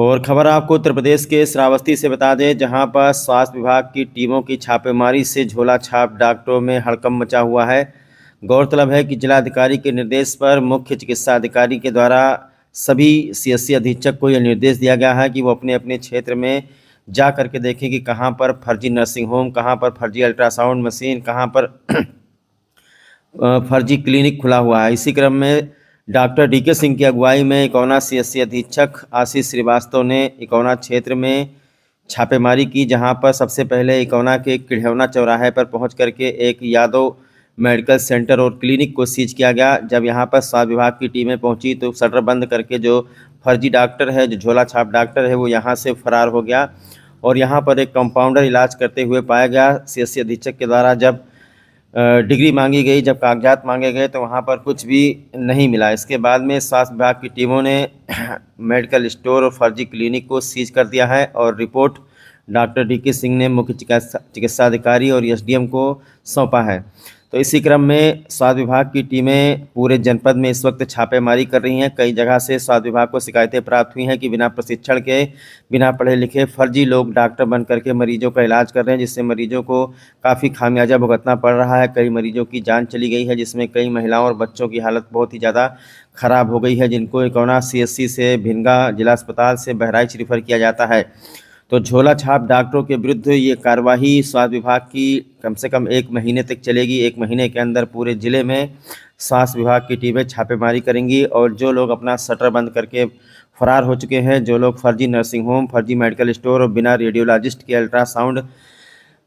और खबर आपको उत्तर प्रदेश के श्रावस्ती से बता दें जहां पर स्वास्थ्य विभाग की टीमों की छापेमारी से झोला छाप डॉक्टरों में हड़कम मचा हुआ है गौरतलब है कि जिलाधिकारी के निर्देश पर मुख्य चिकित्सा अधिकारी के द्वारा सभी सीएससी अधीक्षक को यह निर्देश दिया गया है कि वो अपने अपने क्षेत्र में जा कर के देखें कि कहाँ पर फर्जी नर्सिंग होम कहाँ पर फर्जी अल्ट्रासाउंड मशीन कहाँ पर फर्जी क्लिनिक खुला हुआ है इसी क्रम में डॉक्टर डीके सिंह की अगुवाई में इकौना सीएससी अधीक्षक आशीष श्रीवास्तव ने इकौना क्षेत्र में छापेमारी की जहां पर सबसे पहले इकौना के किढ़ौना चौराहे पर पहुंच करके एक यादव मेडिकल सेंटर और क्लिनिक को सीज किया गया जब यहां पर स्वास्थ्य विभाग की टीमें पहुंची तो शटर बंद करके जो फर्जी डॉक्टर है जो झोला छाप डॉक्टर है वो यहाँ से फरार हो गया और यहाँ पर एक कंपाउंडर इलाज करते हुए पाया गया सी अधीक्षक के द्वारा जब डिग्री मांगी गई जब कागजात मांगे गए तो वहाँ पर कुछ भी नहीं मिला इसके बाद में स्वास्थ्य विभाग की टीमों ने मेडिकल स्टोर और फर्जी क्लिनिक को सीज कर दिया है और रिपोर्ट डॉक्टर डी के सिंह ने मुख्य चिकित्सा चिकित्सा अधिकारी और एसडीएम को सौंपा है तो इसी क्रम में स्वास्थ्य विभाग की टीमें पूरे जनपद में इस वक्त छापेमारी कर रही हैं कई जगह से स्वास्थ्य विभाग को शिकायतें प्राप्त हुई हैं कि बिना प्रशिक्षण के बिना पढ़े लिखे फर्जी लोग डॉक्टर बन करके मरीजों का इलाज कर रहे हैं जिससे मरीजों को काफ़ी खामियाजा भुगतना पड़ रहा है कई मरीजों की जान चली गई है जिसमें कई महिलाओं और बच्चों की हालत बहुत ही ज़्यादा ख़राब हो गई है जिनको एकौना सी से भिनगा जिला अस्पताल से बहराइच रिफ़र किया जाता है तो झोला छाप डॉक्टरों के विरुद्ध ये कार्यवाही स्वास्थ्य विभाग की कम से कम एक महीने तक चलेगी एक महीने के अंदर पूरे ज़िले में स्वास्थ्य विभाग की टीमें छापेमारी करेंगी और जो लोग अपना शटर बंद करके फरार हो चुके हैं जो लोग फर्जी नर्सिंग होम फर्जी मेडिकल स्टोर और बिना रेडियोलॉजिस्ट के अल्ट्रासाउंड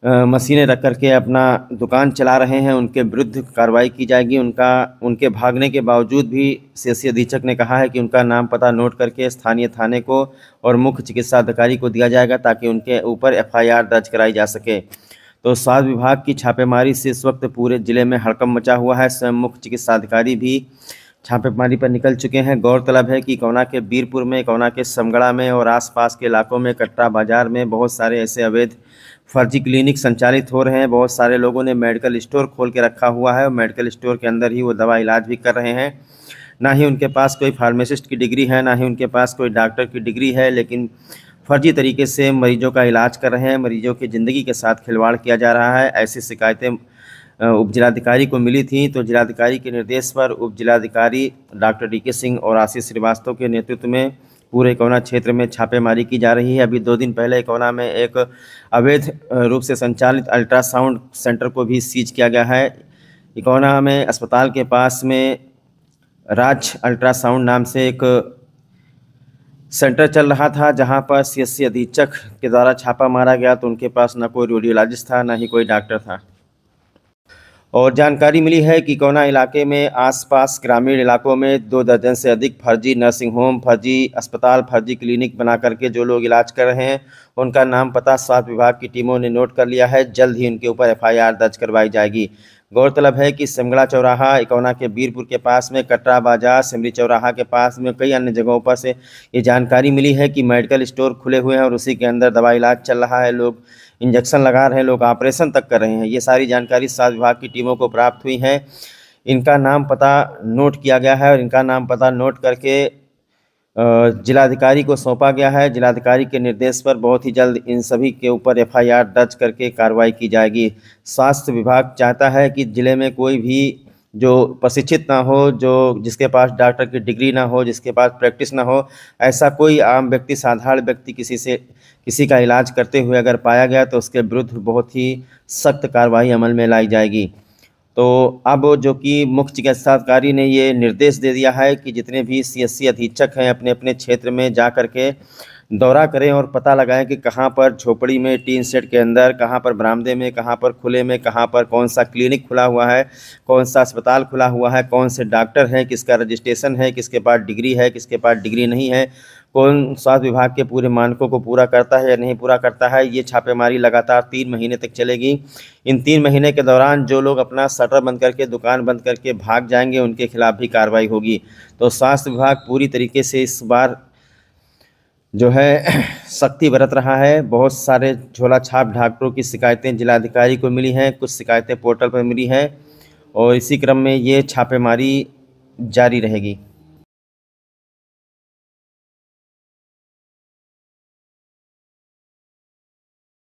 मशीनें रख कर के अपना दुकान चला रहे हैं उनके विरुद्ध कार्रवाई की जाएगी उनका उनके भागने के बावजूद भी सी अधीक्षक ने कहा है कि उनका नाम पता नोट करके स्थानीय थाने को और मुख्य चिकित्सा अधिकारी को दिया जाएगा ताकि उनके ऊपर एफआईआर दर्ज कराई जा सके तो स्वास्थ्य विभाग की छापेमारी से इस वक्त पूरे ज़िले में हड़कम मचा हुआ है स्वयं मुख्य चिकित्सा अधिकारी भी छापेमारी पर निकल चुके हैं गौरतलब है कि कोना के बीरपुर में कोना के समगड़ा में और आसपास के इलाकों में कटरा बाजार में बहुत सारे ऐसे अवैध फर्जी क्लिनिक संचालित हो रहे हैं बहुत सारे लोगों ने मेडिकल स्टोर खोल के रखा हुआ है और मेडिकल स्टोर के अंदर ही वो दवा इलाज भी कर रहे हैं ना ही उनके पास कोई फार्मासिस्ट की डिग्री है ना ही उनके पास कोई डॉक्टर की डिग्री है लेकिन फर्जी तरीके से मरीजों का इलाज कर रहे हैं मरीजों की ज़िंदगी के साथ खिलवाड़ किया जा रहा है ऐसी शिकायतें उप जिलाधिकारी को मिली थी तो जिलाधिकारी के निर्देश पर उप जिलाधिकारी डॉक्टर डी के सिंह और आशीष श्रीवास्तव के नेतृत्व में पूरे कोना क्षेत्र में छापेमारी की जा रही है अभी दो दिन पहले कोना में एक अवैध रूप से संचालित अल्ट्रासाउंड सेंटर को भी सीज किया गया है इकोना में अस्पताल के पास में राज अल्ट्रासाउंड नाम से एक सेंटर चल रहा था जहां पर सी सी अधीक्षक के द्वारा छापा मारा गया तो उनके पास ना कोई रेडियोलॉजिस्ट था ना ही कोई डॉक्टर था और जानकारी मिली है कि कोना इलाके में आसपास ग्रामीण इलाकों में दो दर्जन से अधिक फर्जी नर्सिंग होम फर्जी अस्पताल फर्जी क्लिनिक बना करके जो लोग इलाज कर रहे हैं उनका नाम पता स्वास्थ्य विभाग की टीमों ने नोट कर लिया है जल्द ही उनके ऊपर एफआईआर दर्ज करवाई जाएगी गौरतलब है कि सिमगड़ा चौराहा इकौना के बीरपुर के पास में कटरा बाजार सिमरी चौराहा के पास में कई अन्य जगहों पर से ये जानकारी मिली है कि मेडिकल स्टोर खुले हुए हैं और उसी के अंदर दवा इलाज चल रहा है लोग इंजेक्शन लगा रहे हैं लोग ऑपरेशन तक कर रहे हैं ये सारी जानकारी स्वास्थ्य विभाग की टीमों को प्राप्त हुई है इनका नाम पता नोट किया गया है और इनका नाम पता नोट करके जिलाधिकारी को सौंपा गया है जिलाधिकारी के निर्देश पर बहुत ही जल्द इन सभी के ऊपर एफआईआर दर्ज करके कार्रवाई की जाएगी स्वास्थ्य विभाग चाहता है कि ज़िले में कोई भी जो प्रशिक्षित ना हो जो जिसके पास डॉक्टर की डिग्री ना हो जिसके पास प्रैक्टिस ना हो ऐसा कोई आम व्यक्ति साधारण व्यक्ति किसी से किसी का इलाज करते हुए अगर पाया गया तो उसके विरुद्ध बहुत ही सख्त कार्रवाई अमल में लाई जाएगी तो अब जो कि मुख्य चिकित्साधिकारी ने ये निर्देश दे दिया है कि जितने भी सीएससी अधीक्षक हैं अपने अपने क्षेत्र में जा कर के दौरा करें और पता लगाएं कि कहाँ पर झोपड़ी में टीन सेट के अंदर कहाँ पर बरामदे में कहाँ पर खुले में कहाँ पर कौन सा क्लिनिक खुला हुआ है कौन सा अस्पताल खुला हुआ है कौन से डॉक्टर हैं किसका रजिस्ट्रेशन है किसके पास डिग्री है किसके पास डिग्री नहीं है कौन स्वास्थ्य विभाग के पूरे मानकों को पूरा करता है या नहीं पूरा करता है ये छापेमारी लगातार तीन महीने तक चलेगी इन तीन महीने के दौरान जो लोग अपना शटर बंद करके दुकान बंद करके भाग जाएंगे उनके खिलाफ़ भी कार्रवाई होगी तो स्वास्थ्य विभाग पूरी तरीके से इस बार जो है सख्ती बरत रहा है बहुत सारे झोला छाप ढाकरों की शिकायतें जिलाधिकारी को मिली हैं कुछ शिकायतें पोर्टल पर मिली हैं और इसी क्रम में ये छापेमारी जारी रहेगी